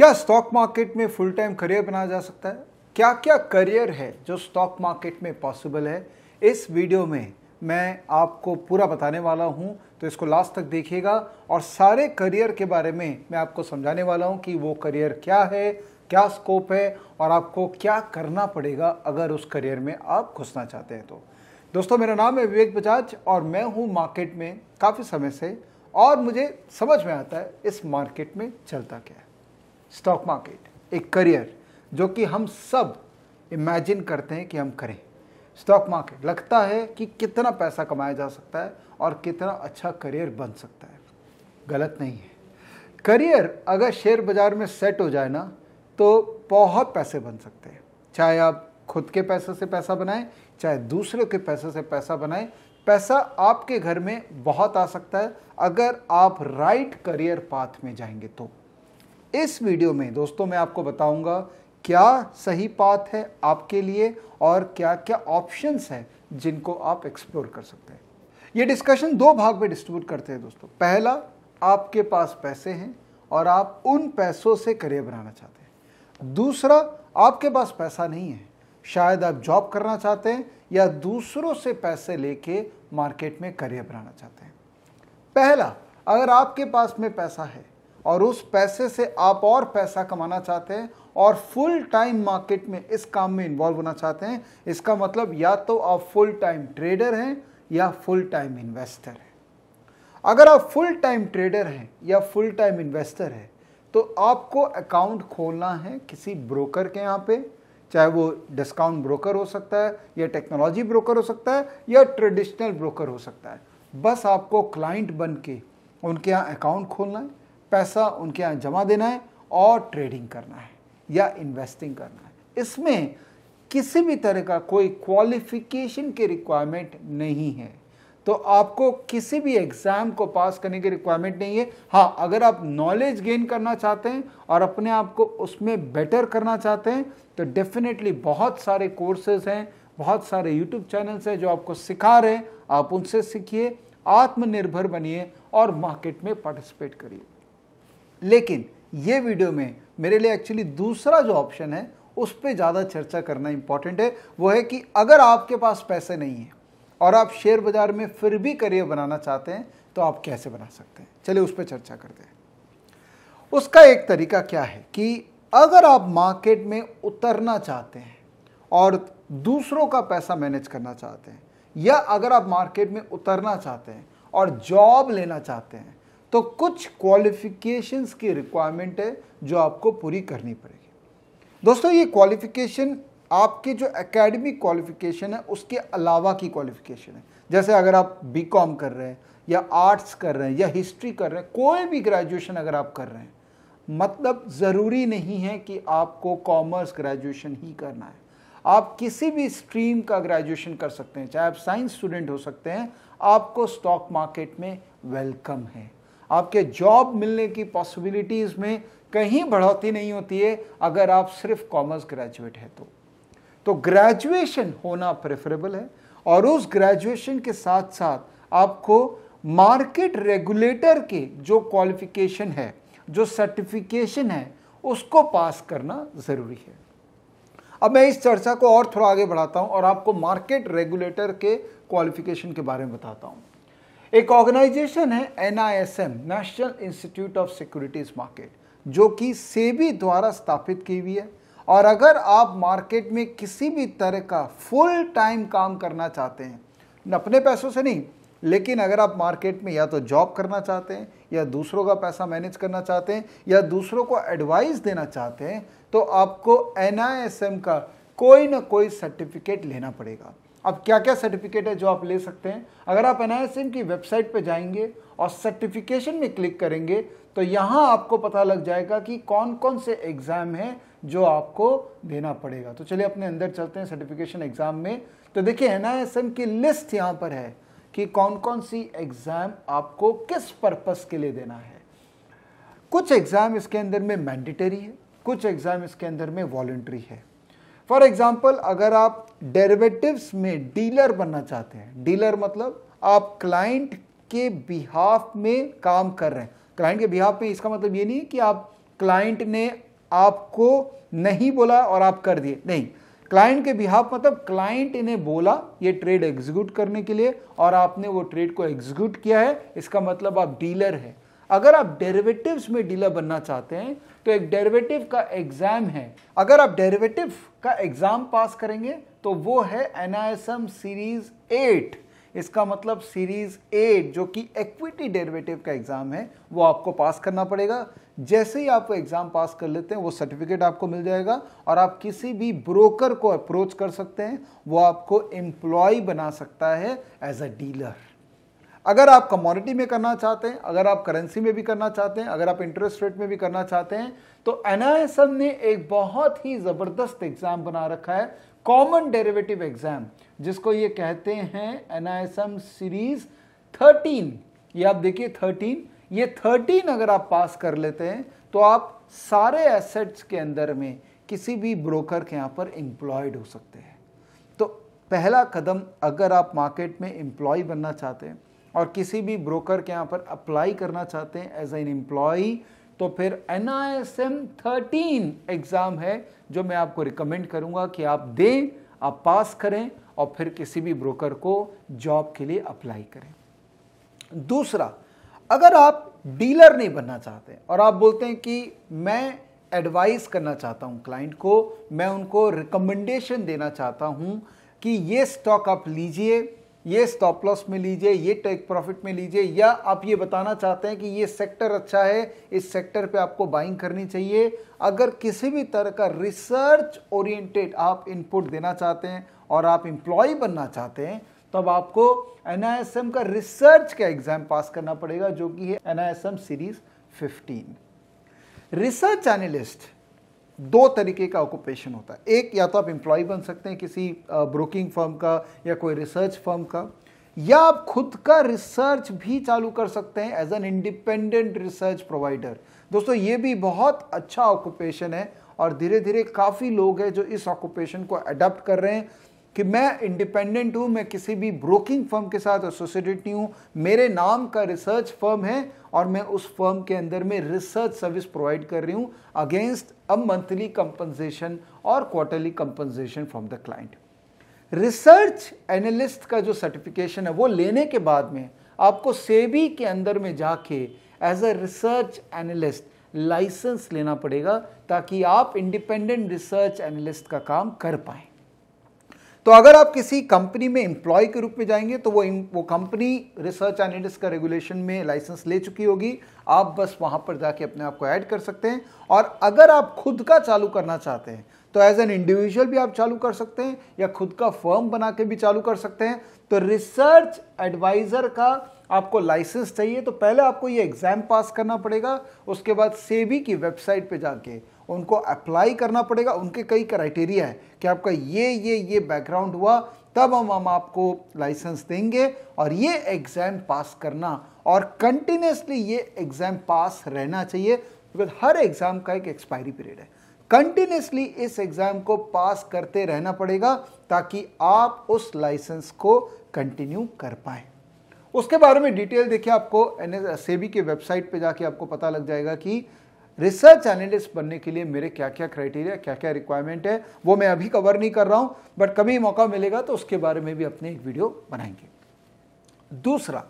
क्या stock market में full time career बनाया जा सकता है क्या क्या करियर है जो स्टॉक मार्केट में पॉसिबल है इस वीडियो में मैं आपको पूरा बताने वाला हूं तो इसको लास्ट तक देखिएगा और सारे करियर के बारे में मैं आपको समझाने वाला हूं कि वो करियर क्या है क्या स्कोप है और आपको क्या करना पड़ेगा अगर उस करियर में आप घुसना चाहते हैं तो दोस्तों मेरा नाम है विवेक बजाज और मैं हूँ मार्केट में काफ़ी समय से और मुझे समझ में आता है इस मार्केट में चलता क्या है स्टॉक मार्केट एक करियर जो कि हम सब इमेजिन करते हैं कि हम करें स्टॉक मार्केट लगता है कि कितना पैसा कमाया जा सकता है और कितना अच्छा करियर बन सकता है गलत नहीं है करियर अगर शेयर बाज़ार में सेट हो जाए ना तो बहुत पैसे बन सकते हैं चाहे आप खुद के पैसे से पैसा बनाएं चाहे दूसरों के पैसे से पैसा बनाएं पैसा आपके घर में बहुत आ सकता है अगर आप राइट करियर पाथ में जाएंगे तो इस वीडियो में दोस्तों मैं आपको बताऊंगा क्या सही पाथ है आपके लिए और क्या क्या ऑप्शंस हैं जिनको आप एक्सप्लोर कर सकते हैं ये डिस्कशन दो भाग में डिस्ट्रीब्यूट करते हैं दोस्तों पहला आपके पास पैसे हैं और आप उन पैसों से करियर बनाना चाहते हैं दूसरा आपके पास पैसा नहीं है शायद आप जॉब करना चाहते हैं या दूसरों से पैसे लेके मार्केट में करियर बनाना चाहते हैं पहला अगर आपके पास में पैसा है और उस पैसे से आप और पैसा कमाना चाहते हैं और फुल टाइम मार्केट में इस काम में इन्वॉल्व होना चाहते हैं इसका मतलब या तो आप फुल टाइम ट्रेडर हैं या फुल टाइम इन्वेस्टर हैं अगर आप फुल टाइम ट्रेडर हैं या फुल टाइम इन्वेस्टर हैं तो आपको अकाउंट खोलना है किसी ब्रोकर के यहाँ पे चाहे वो डिस्काउंट ब्रोकर हो सकता है या टेक्नोलॉजी ब्रोकर हो सकता है या ट्रेडिशनल ब्रोकर हो सकता है बस आपको क्लाइंट बन के उनके यहाँ अकाउंट खोलना है पैसा उनके यहाँ जमा देना है और ट्रेडिंग करना है या इन्वेस्टिंग करना है इसमें किसी भी तरह का कोई क्वालिफिकेशन के रिक्वायरमेंट नहीं है तो आपको किसी भी एग्जाम को पास करने की रिक्वायरमेंट नहीं है हाँ अगर आप नॉलेज गेन करना चाहते हैं और अपने आप को उसमें बेटर करना चाहते हैं तो डेफिनेटली बहुत सारे कोर्सेज हैं बहुत सारे यूट्यूब चैनल्स हैं जो आपको सिखा रहे हैं आप उनसे सीखिए आत्मनिर्भर बनिए और मार्केट में पार्टिसिपेट करिए लेकिन ये वीडियो में मेरे लिए एक्चुअली दूसरा जो ऑप्शन है उस पर ज़्यादा चर्चा करना इम्पॉर्टेंट है वो है कि अगर आपके पास पैसे नहीं हैं और आप शेयर बाज़ार में फिर भी करियर बनाना चाहते हैं तो आप कैसे बना सकते हैं चलिए उस पर चर्चा करते हैं उसका एक तरीका क्या है कि अगर आप मार्केट में उतरना चाहते हैं और दूसरों का पैसा मैनेज करना चाहते हैं या अगर आप मार्केट में उतरना चाहते हैं और जॉब लेना चाहते हैं तो कुछ क्वालिफिकेशंस की रिक्वायरमेंट है जो आपको पूरी करनी पड़ेगी दोस्तों ये क्वालिफिकेशन आपकी जो एकेडमिक क्वालिफिकेशन है उसके अलावा की क्वालिफिकेशन है जैसे अगर आप बीकॉम कर रहे हैं या आर्ट्स कर रहे हैं या हिस्ट्री कर रहे हैं कोई भी ग्रेजुएशन अगर आप कर रहे हैं मतलब ज़रूरी नहीं है कि आपको कॉमर्स ग्रेजुएशन ही करना है आप किसी भी स्ट्रीम का ग्रेजुएशन कर सकते हैं चाहे आप साइंस स्टूडेंट हो सकते हैं आपको स्टॉक मार्केट में वेलकम है आपके जॉब मिलने की पॉसिबिलिटीज़ में कहीं बढ़ोतरी नहीं होती है अगर आप सिर्फ कॉमर्स ग्रेजुएट है तो तो ग्रेजुएशन होना प्रेफरेबल है और उस ग्रेजुएशन के साथ साथ आपको मार्केट रेगुलेटर के जो क्वालिफिकेशन है जो सर्टिफिकेशन है उसको पास करना ज़रूरी है अब मैं इस चर्चा को और थोड़ा आगे बढ़ाता हूँ और आपको मार्केट रेगुलेटर के क्वालिफिकेशन के बारे में बताता हूँ एक ऑर्गेनाइजेशन है NISM National Institute of Securities Market जो कि सेबी द्वारा स्थापित की हुई है और अगर आप मार्केट में किसी भी तरह का फुल टाइम काम करना चाहते हैं अपने पैसों से नहीं लेकिन अगर आप मार्केट में या तो जॉब करना चाहते हैं या दूसरों का पैसा मैनेज करना चाहते हैं या दूसरों को एडवाइस देना चाहते हैं तो आपको एन का कोई ना कोई सर्टिफिकेट लेना पड़ेगा अब क्या क्या सर्टिफिकेट है जो आप ले सकते हैं अगर आप एन की वेबसाइट पर जाएंगे और सर्टिफिकेशन में क्लिक करेंगे तो यहाँ आपको पता लग जाएगा कि कौन कौन से एग्ज़ाम हैं जो आपको देना पड़ेगा तो चलिए अपने अंदर चलते हैं सर्टिफिकेशन एग्ज़ाम में तो देखिए एन की लिस्ट यहाँ पर है कि कौन कौन सी एग्ज़ाम आपको किस पर्पस के लिए देना है कुछ एग्ज़ाम इसके अंदर में मैंडेटरी है कुछ एग्ज़ाम इसके अंदर में वॉल्ट्री है फॉर एग्जाम्पल अगर आप डेरिवेटिव्स में डीलर बनना चाहते हैं डीलर मतलब आप क्लाइंट के बिहाफ में काम कर रहे हैं क्लाइंट के बिहाफ में इसका मतलब ये नहीं है कि आप क्लाइंट ने आपको नहीं बोला और आप कर दिए नहीं क्लाइंट के बिहाफ मतलब क्लाइंट ने बोला ये ट्रेड एग्जीक्यूट करने के लिए और आपने वो ट्रेड को एग्जीक्यूट किया है इसका मतलब आप डीलर हैं अगर आप डेरिवेटिव्स में डीलर बनना चाहते हैं तो एक डेरिवेटिव का एग्जाम है अगर आप डेरिवेटिव का एग्ज़ाम पास करेंगे तो वो है एन सीरीज़ एट इसका मतलब सीरीज़ एट जो कि एक्विटी डेरिवेटिव का एग्ज़ाम है वो आपको पास करना पड़ेगा जैसे ही आप वो एग्ज़ाम पास कर लेते हैं वो सर्टिफिकेट आपको मिल जाएगा और आप किसी भी ब्रोकर को अप्रोच कर सकते हैं वो आपको एम्प्लॉय बना सकता है एज अ डीलर अगर आप कमोडिटी में करना चाहते हैं अगर आप करेंसी में भी करना चाहते हैं अगर आप इंटरेस्ट रेट में भी करना चाहते हैं तो एनआईएसएल ने एक बहुत ही ज़बरदस्त एग्ज़ाम बना रखा है कॉमन डेरिवेटिव एग्ज़ाम जिसको ये कहते हैं एनआईएसएम सीरीज 13 ये आप देखिए 13 ये 13 अगर आप पास कर लेते हैं तो आप सारे एसेट्स के अंदर में किसी भी ब्रोकर के यहाँ पर एम्प्लॉयड हो सकते हैं तो पहला कदम अगर आप मार्केट में एम्प्लॉय बनना चाहते हैं और किसी भी ब्रोकर के यहाँ पर अप्लाई करना चाहते हैं एज एन एम्प्लॉई तो फिर N I S M thirteen exam है जो मैं आपको रिकमेंड करूँगा कि आप दें आप पास करें और फिर किसी भी ब्रोकर को जॉब के लिए अप्लाई करें दूसरा अगर आप डीलर नहीं बनना चाहते और आप बोलते हैं कि मैं एडवाइस करना चाहता हूं क्लाइंट को मैं उनको रिकमेंडेशन देना चाहता हूं कि ये स्टॉक आप लीजिए ये स्टॉप लॉस में लीजिए ये टेक प्रॉफिट में लीजिए या आप ये बताना चाहते हैं कि ये सेक्टर अच्छा है इस सेक्टर पे आपको बाइंग करनी चाहिए अगर किसी भी तरह का रिसर्च ओरिएंटेड आप इनपुट देना चाहते हैं और आप इम्प्लॉय बनना चाहते हैं तब तो आपको एन का रिसर्च का एग्जाम पास करना पड़ेगा जो कि है N series fifteen research analyst दो तरीके का ऑक्यूपेशन होता है एक या तो आप इम्प्लॉय बन सकते हैं किसी ब्रोकिंग फर्म का या कोई रिसर्च फर्म का या आप खुद का रिसर्च भी चालू कर सकते हैं as an independent research provider दोस्तों ये भी बहुत अच्छा ऑक्यूपेशन है और धीरे धीरे काफ़ी लोग हैं जो इस ऑक्यूपेशन को अडॉप्ट कर रहे हैं कि मैं इंडिपेंडेंट हूँ मैं किसी भी ब्रोकिंग फर्म के साथ एसोसिएटेड नहीं हूँ मेरे नाम का रिसर्च फर्म है और मैं उस फर्म के अंदर में रिसर्च सर्विस प्रोवाइड कर रही हूँ अगेंस्ट अ मंथली कंपनसेशन और quarterly compensation from the client research analyst का जो सर्टिफिकेशन है वो लेने के बाद में आपको सेबी के अंदर में जाके as a research analyst licence लेना पड़ेगा ताकि आप इंडिपेंडेंट रिसर्च एनालिस्ट का काम कर पाए तो अगर आप किसी कंपनी में इंप्लॉय के रूप में जाएंगे तो वो वो कंपनी रिसर्च एंड का रेगुलेशन में लाइसेंस ले चुकी होगी आप बस वहां पर जाके अपने आप को ऐड कर सकते हैं और अगर आप खुद का चालू करना चाहते हैं तो एज एन इंडिविजुअल भी आप चालू कर सकते हैं या खुद का फर्म बना के भी चालू कर सकते हैं तो रिसर्च एडवाइज़र का आपको लाइसेंस चाहिए तो पहले आपको ये एग्ज़ाम पास करना पड़ेगा उसके बाद सेबी की वेबसाइट पे जाके उनको अप्लाई करना पड़ेगा उनके कई क्राइटेरिया है कि आपका ये ये ये बैकग्राउंड हुआ तब हम हम आपको लाइसेंस देंगे और ये एग्ज़ाम पास करना और कंटिन्यूसली ये एग्ज़ाम पास रहना चाहिए बिकॉज हर एग्ज़ाम का एक एक्सपायरी पीरियड है कंटिन्यूसली इस एग्ज़ाम को पास करते रहना पड़ेगा ताकि आप उस लाइसेंस को कंटिन्यू कर पाए उसके बारे में डिटेल देखिए आपको एन सेबी के वेबसाइट पे जाके आपको पता लग जाएगा कि रिसर्च एनालिस्ट बनने के लिए मेरे क्या क्या क्राइटेरिया क्या क्या रिक्वायरमेंट है वो मैं अभी कवर नहीं कर रहा हूं बट कभी मौका मिलेगा तो उसके बारे में भी अपने एक वीडियो बनाएंगे दूसरा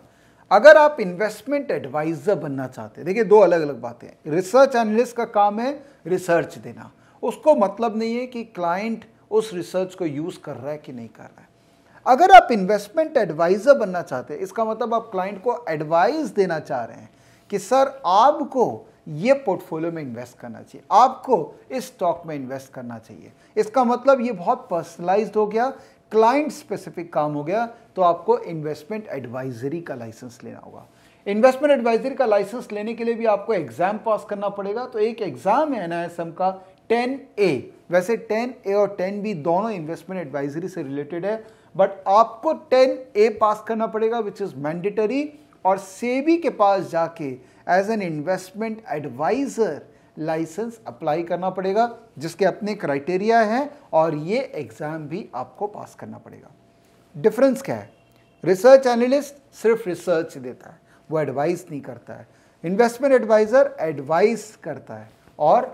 अगर आप इन्वेस्टमेंट एडवाइजर बनना चाहते हैं देखिए दो अलग अलग बातें हैं रिसर्च एनालिस्ट का काम है रिसर्च देना उसको मतलब नहीं है कि क्लाइंट उस रिसर्च को यूज़ कर रहा है कि नहीं कर रहा है अगर आप इन्वेस्टमेंट एडवाइज़र बनना चाहते हैं इसका मतलब आप क्लाइंट को एडवाइस देना चाह रहे हैं कि सर आपको ये पोर्टफोलियो में इन्वेस्ट करना चाहिए आपको इस स्टॉक में इन्वेस्ट करना चाहिए इसका मतलब ये बहुत पर्सनलाइज्ड हो गया क्लाइंट स्पेसिफिक काम हो गया तो आपको इन्वेस्टमेंट एडवाइजरी का लाइसेंस लेना होगा इन्वेस्टमेंट एडवाइजरी का लाइसेंस लेने के लिए भी आपको एग्जाम पास करना पड़ेगा तो एक एग्जाम है एनआईएसएम का टेन ए वैसे टेन ए और टेन बी दोनों इन्वेस्टमेंट एडवाइजरी से रिलेटेड है बट आपको टेन ए पास करना पड़ेगा विच इज मैंडेटरी और सेबी के पास जाके as an investment adviser licence apply करना पड़ेगा जिसके अपने क्राइटेरिया हैं और ये एग्ज़ाम भी आपको पास करना पड़ेगा डिफरेंस क्या है रिसर्च एनालिस्ट सिर्फ रिसर्च देता है वो एडवाइस नहीं करता है इन्वेस्टमेंट एडवाइज़र एडवाइस करता है और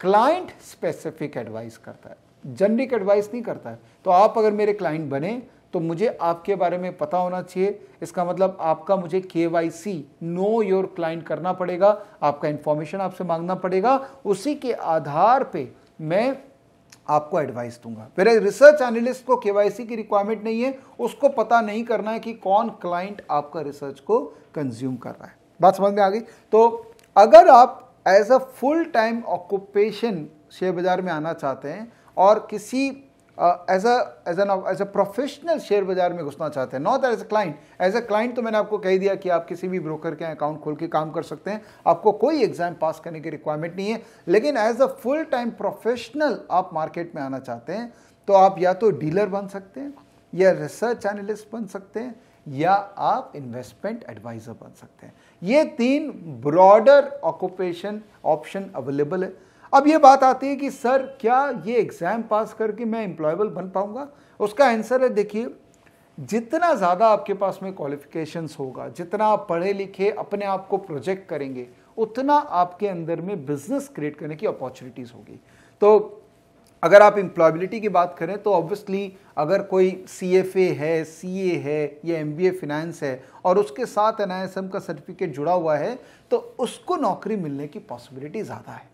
क्लाइंट स्पेसिफिक एडवाइस करता है जनरिक एडवाइस नहीं करता है तो आप अगर मेरे क्लाइंट बने तो मुझे आपके बारे में पता होना चाहिए इसका मतलब आपका मुझे K Y C know your client करना पड़ेगा आपका इंफॉर्मेशन आपसे मांगना पड़ेगा उसी के आधार पे मैं आपको एडवाइस दूंगा मेरे रिसर्च एनालिस्ट को केवाईसी की रिक्वायरमेंट नहीं है उसको पता नहीं करना है कि कौन क्लाइंट आपका रिसर्च को कंज्यूम कर रहा है बात समझ में आ गई तो अगर आप as a full time occupation share बाजार में आना चाहते हैं और किसी as a as an as a professional share बाजार में घुसना चाहते हैं not as a client as a client तो मैंने आपको कह दिया कि आप किसी भी ब्रोकर के अकाउंट खोल के काम कर सकते हैं आपको कोई एग्जाम पास करने की रिक्वायरमेंट नहीं है लेकिन as a full time professional आप मार्केट में आना चाहते हैं तो आप या तो डीलर बन सकते हैं या रिसर्च एनालिस्ट बन सकते हैं या आप इन्वेस्टमेंट एडवाइजर बन सकते हैं ये तीन ब्रॉडर ऑक्यूपेशन ऑप्शन अवेलेबल है अब ये बात आती है कि सर क्या ये एग्ज़ाम पास करके मैं एम्प्लॉयबल बन पाऊंगा उसका आंसर है देखिए जितना ज़्यादा आपके पास में क्वालिफिकेशंस होगा जितना आप पढ़े लिखे अपने आप को प्रोजेक्ट करेंगे उतना आपके अंदर में बिजनेस क्रिएट करने की अपॉर्चुनिटीज़ होगी तो अगर आप इम्प्लॉयबिलिटी की बात करें तो ऑब्वियसली अगर कोई सी एफ ए है सी ए है या एम बी ए है और उसके साथ एन आई एस एम का सर्टिफिकेट जुड़ा हुआ है तो उसको नौकरी मिलने की पॉसिबिलिटी ज़्यादा है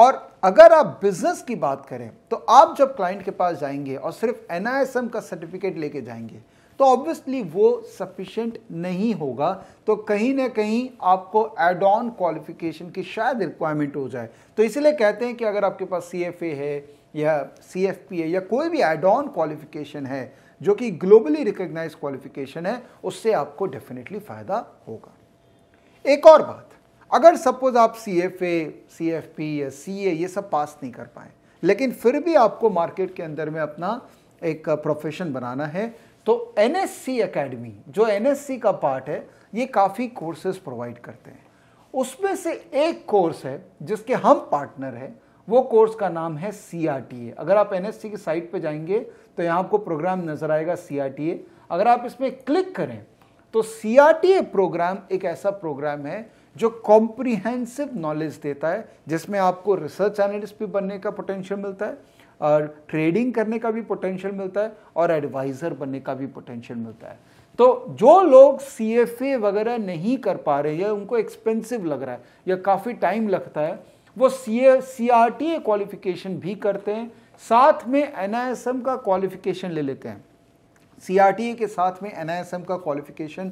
और अगर आप बिजनेस की बात करें तो आप जब क्लाइंट के पास जाएंगे और सिर्फ एन का सर्टिफिकेट लेके जाएंगे तो ऑब्वियसली वो सफिशेंट नहीं होगा तो कहीं ना कहीं आपको एड ऑन क्वालिफिकेशन की शायद रिक्वायरमेंट हो जाए तो इसलिए कहते हैं कि अगर आपके पास सी है या सी है या कोई भी एड ऑन क्वालिफिकेशन है जो कि ग्लोबली रिकग्नाइज क्वालिफिकेशन है उससे आपको डेफिनेटली फ़ायदा होगा एक और बात अगर सपोज आप C F A C F P या सी ए ये सब पास नहीं कर पाए लेकिन फिर भी आपको मार्केट के अंदर में अपना एक प्रोफेशन बनाना है तो एन एस सी अकेडमी जो एन एस सी का पार्ट है ये काफ़ी कोर्सेज प्रोवाइड करते हैं उसमें से एक कोर्स है जिसके हम पार्टनर हैं वो कोर्स का नाम है सी आर टी ए अगर आप एन एस सी की साइट पर जाएंगे तो यहाँ आपको प्रोग्राम नज़र आएगा सी आर टी ए अगर आप इसमें क्लिक करें तो C R T A programme एक ऐसा प्रोग्राम है जो कॉम्प्रिहेंसिव नॉलेज देता है जिसमें आपको रिसर्च एनालिस्ट भी बनने का पोटेंशियल मिलता है और ट्रेडिंग करने का भी पोटेंशियल मिलता है और एडवाइजर बनने का भी पोटेंशियल मिलता है तो जो लोग सी वगैरह नहीं कर पा रहे या उनको एक्सपेंसिव लग रहा है या काफ़ी टाइम लगता है वो C A C R T A qualification भी करते हैं साथ में एन का क्वालिफिकेशन ले लेते हैं सी के साथ में एन का क्वालिफिकेशन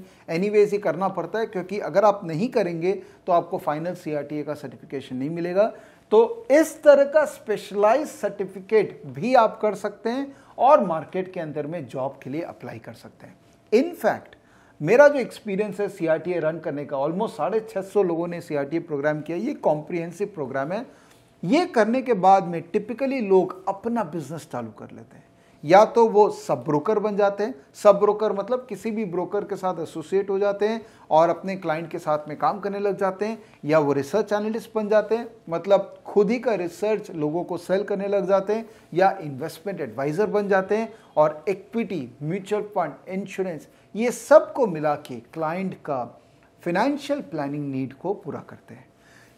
वेज ही करना पड़ता है क्योंकि अगर आप नहीं करेंगे तो आपको फाइनल सी का सर्टिफिकेशन नहीं मिलेगा तो इस तरह का स्पेशलाइज सर्टिफिकेट भी आप कर सकते हैं और मार्केट के अंदर में जॉब के लिए अप्लाई कर सकते हैं इनफैक्ट मेरा जो एक्सपीरियंस है सी रन करने का ऑलमोस्ट साढ़े छः सौ लोगों ने सी प्रोग्राम किया ये कॉम्प्रिहेंसिव प्रोग्राम है ये करने के बाद में टिपिकली लोग अपना बिजनेस चालू कर लेते हैं या तो वो सब ब्रोकर बन जाते हैं सब ब्रोकर मतलब किसी भी ब्रोकर के साथ एसोसिएट हो जाते हैं और अपने क्लाइंट के साथ में काम करने लग जाते हैं या वो रिसर्च एनालिस्ट बन जाते हैं मतलब खुद ही का रिसर्च लोगों को सेल करने लग जाते हैं या इन्वेस्टमेंट एडवाइज़र बन जाते हैं और इक्विटी म्यूचुअल फंड इंश्योरेंस ये सब को मिला के क्लाइंट का फिनेंशियल प्लानिंग नीड को पूरा करते हैं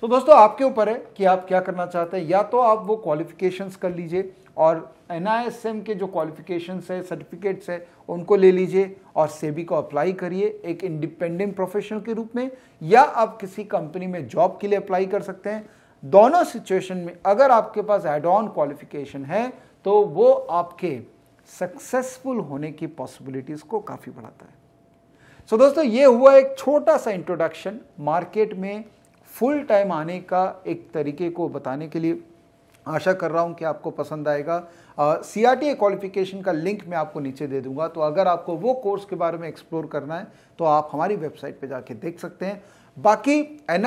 तो दोस्तों आपके ऊपर है कि आप क्या करना चाहते हैं या तो आप वो क्वालिफिकेशंस कर लीजिए और एन के जो क्वालिफिकेशंस है सर्टिफिकेट्स है उनको ले लीजिए और सेबी को अप्लाई करिए एक इंडिपेंडेंट प्रोफेशनल के रूप में या आप किसी कंपनी में जॉब के लिए अप्लाई कर सकते हैं दोनों सिचुएशन में अगर आपके पास एड ऑन क्वालिफिकेशन है तो वो आपके सक्सेसफुल होने की पॉसिबिलिटीज़ को काफ़ी बढ़ाता है सो so, दोस्तों ये हुआ एक छोटा सा इंट्रोडक्शन मार्केट में फुल टाइम आने का एक तरीके को बताने के लिए आशा कर रहा हूँ कि आपको पसंद आएगा सी आर टी क्वालिफिकेशन का लिंक मैं आपको नीचे दे दूंगा तो अगर आपको वो कोर्स के बारे में एक्सप्लोर करना है तो आप हमारी वेबसाइट पे जाके देख सकते हैं बाकी एन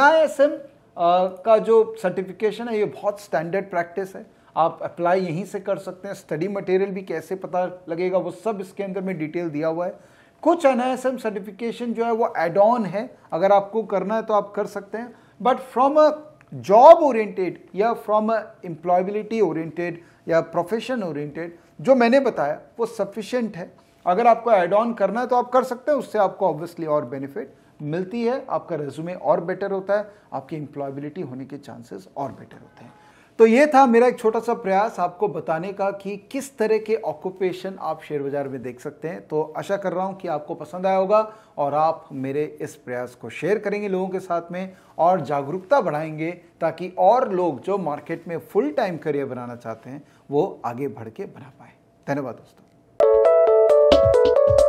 का जो सर्टिफिकेशन है ये बहुत स्टैंडर्ड प्रैक्टिस है आप अप्लाई यहीं से कर सकते हैं स्टडी मटेरियल भी कैसे पता लगेगा वो सब इसके अंदर में डिटेल दिया हुआ है कुछ एन सर्टिफिकेशन जो है वो एड ऑन है अगर आपको करना है तो आप कर सकते हैं but from a job oriented या फ्रॉम एम्प्लॉयबिलिटी ओरिएंटेड या प्रोफेशन ओरिएंटेड जो मैंने बताया वो सफिशेंट है अगर आपको एड ऑन करना है तो आप कर सकते हैं उससे आपको ऑब्वियसली और बेनिफिट मिलती है आपका रेज्यूमे और बेटर होता है आपकी एम्प्लॉयबिलिटी होने के चांसेस और बेटर होते हैं तो ये था मेरा एक छोटा सा प्रयास आपको बताने का कि किस तरह के ऑक्यूपेशन आप शेयर बाज़ार में देख सकते हैं तो आशा कर रहा हूँ कि आपको पसंद आया होगा और आप मेरे इस प्रयास को शेयर करेंगे लोगों के साथ में और जागरूकता बढ़ाएंगे ताकि और लोग जो मार्केट में फुल टाइम करियर बनाना चाहते हैं वो आगे बढ़ के बना पाए धन्यवाद दोस्तों